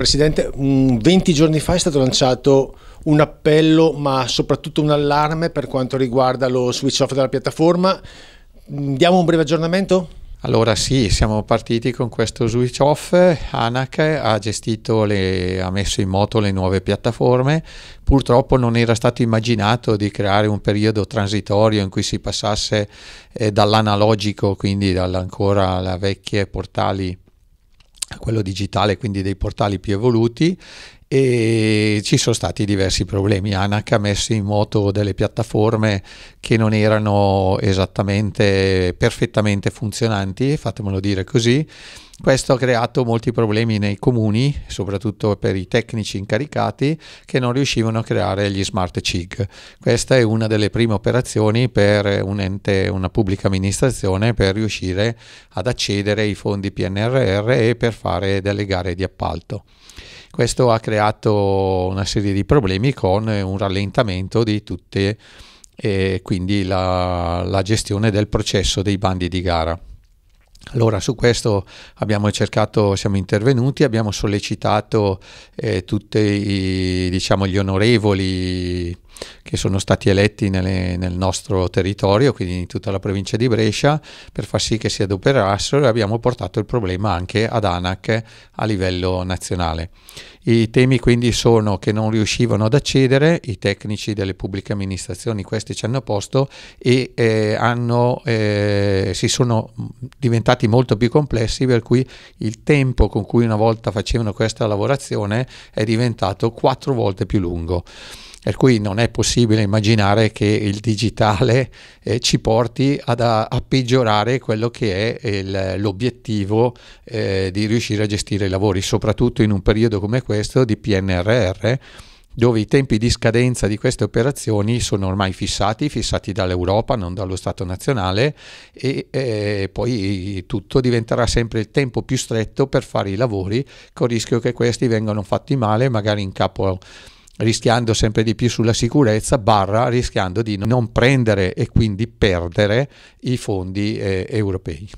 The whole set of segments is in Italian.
Presidente, 20 giorni fa è stato lanciato un appello, ma soprattutto un allarme per quanto riguarda lo switch off della piattaforma. Diamo un breve aggiornamento? Allora sì, siamo partiti con questo switch off, ANAC ha gestito, le, ha messo in moto le nuove piattaforme, purtroppo non era stato immaginato di creare un periodo transitorio in cui si passasse eh, dall'analogico, quindi dall'ancora alle vecchie portali a quello digitale, quindi dei portali più evoluti e ci sono stati diversi problemi. ANAC ha messo in moto delle piattaforme che non erano esattamente perfettamente funzionanti, fatemelo dire così, questo ha creato molti problemi nei comuni, soprattutto per i tecnici incaricati che non riuscivano a creare gli smart CIG. Questa è una delle prime operazioni per un ente, una pubblica amministrazione per riuscire ad accedere ai fondi PNRR e per fare delle gare di appalto. Questo ha creato una serie di problemi con un rallentamento di tutte e quindi la, la gestione del processo dei bandi di gara. Allora su questo abbiamo cercato, siamo intervenuti, abbiamo sollecitato eh, tutti diciamo, gli onorevoli che sono stati eletti nelle, nel nostro territorio, quindi in tutta la provincia di Brescia, per far sì che si adoperassero e abbiamo portato il problema anche ad ANAC a livello nazionale. I temi quindi sono che non riuscivano ad accedere, i tecnici delle pubbliche amministrazioni questi ci hanno posto e eh, hanno, eh, si sono diventati molto più complessi per cui il tempo con cui una volta facevano questa lavorazione è diventato quattro volte più lungo per cui non è possibile immaginare che il digitale eh, ci porti ad, a, a, peggiorare quello che è il, l'obiettivo eh, di riuscire a gestire i lavori, soprattutto in un periodo come questo di PNRR dove i tempi di scadenza di queste operazioni sono ormai fissati, fissati dall'Europa, non dallo Stato nazionale, e eh, poi tutto diventerà sempre il tempo più stretto per fare i lavori, con il rischio che questi vengano fatti male, magari in capo a rischiando sempre di più sulla sicurezza, barra rischiando di non prendere e quindi perdere i fondi eh, europei.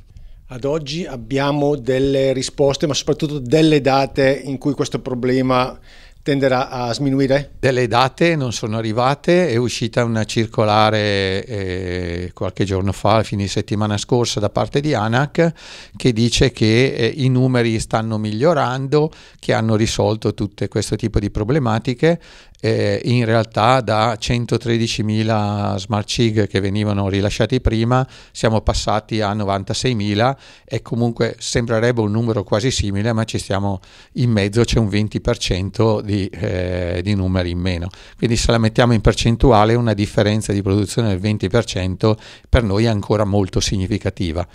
Ad oggi abbiamo delle risposte, ma soprattutto delle date in cui questo problema tenderà a sminuire? Delle date non sono arrivate, è uscita una circolare eh, qualche giorno fa, a fine settimana scorsa, da parte di ANAC che dice che eh, i numeri stanno migliorando, che hanno risolto tutto questo tipo di problematiche eh, in realtà da 113.000 smart SIG che venivano rilasciati prima siamo passati a 96.000 e comunque sembrerebbe un numero quasi simile ma ci stiamo in mezzo, c'è un 20% di, eh, di numeri in meno. Quindi se la mettiamo in percentuale una differenza di produzione del 20% per noi è ancora molto significativa.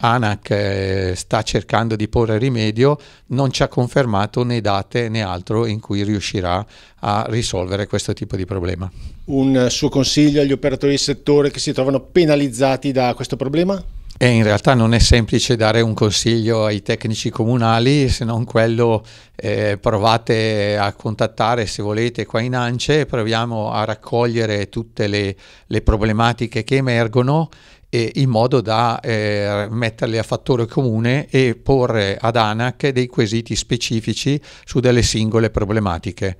ANAC eh, sta cercando di porre rimedio, non ci ha confermato né date né altro in cui riuscirà a risolvere questo tipo di problema. Un suo consiglio agli operatori del settore che si trovano penalizzati da questo problema? E in realtà non è semplice dare un consiglio ai tecnici comunali se non quello eh, provate a contattare se volete qua in ANCE, proviamo a raccogliere tutte le, le problematiche che emergono eh, in modo da eh, metterle a fattore comune e porre ad ANAC dei quesiti specifici su delle singole problematiche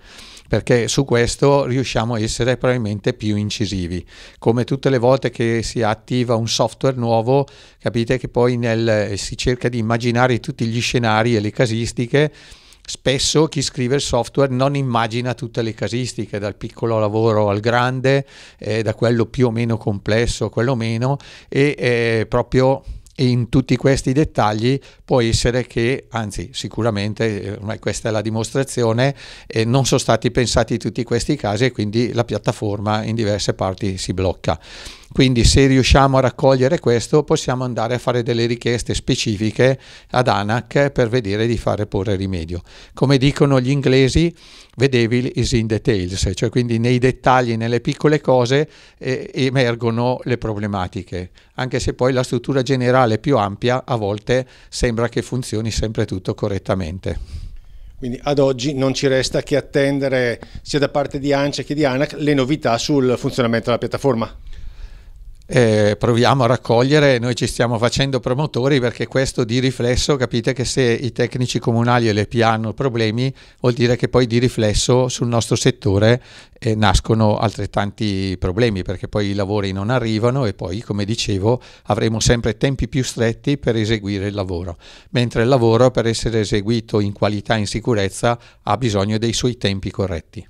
perché su questo riusciamo a essere probabilmente più incisivi. Come tutte le volte che si attiva un software nuovo, capite che poi nel, si cerca di immaginare tutti gli scenari e le casistiche spesso chi scrive il software non immagina tutte le casistiche, dal piccolo lavoro al grande, eh, da quello più o meno complesso a quello meno, e eh, proprio in tutti questi dettagli può essere che, anzi sicuramente, eh, ormai questa è la dimostrazione, eh, non sono stati pensati tutti questi casi e quindi la piattaforma in diverse parti si blocca. Quindi se riusciamo a raccogliere questo possiamo andare a fare delle richieste specifiche ad ANAC per vedere di fare porre rimedio. Come dicono gli inglesi, the devil is in details, cioè quindi nei dettagli, nelle piccole cose eh, emergono le problematiche, anche se poi la struttura generale più ampia a volte sembra che funzioni sempre tutto correttamente. Quindi ad oggi non ci resta che attendere sia da parte di ANCE che di ANAC le novità sul funzionamento della piattaforma eh, proviamo a raccogliere, noi ci stiamo facendo promotori perché questo di riflesso capite che se i tecnici comunali e le PA hanno problemi vuol dire che poi di riflesso sul nostro settore eh, nascono altrettanti problemi perché poi i lavori non arrivano e poi come dicevo avremo sempre tempi più stretti per eseguire il lavoro, mentre il lavoro per essere eseguito in qualità e in sicurezza ha bisogno dei suoi tempi corretti.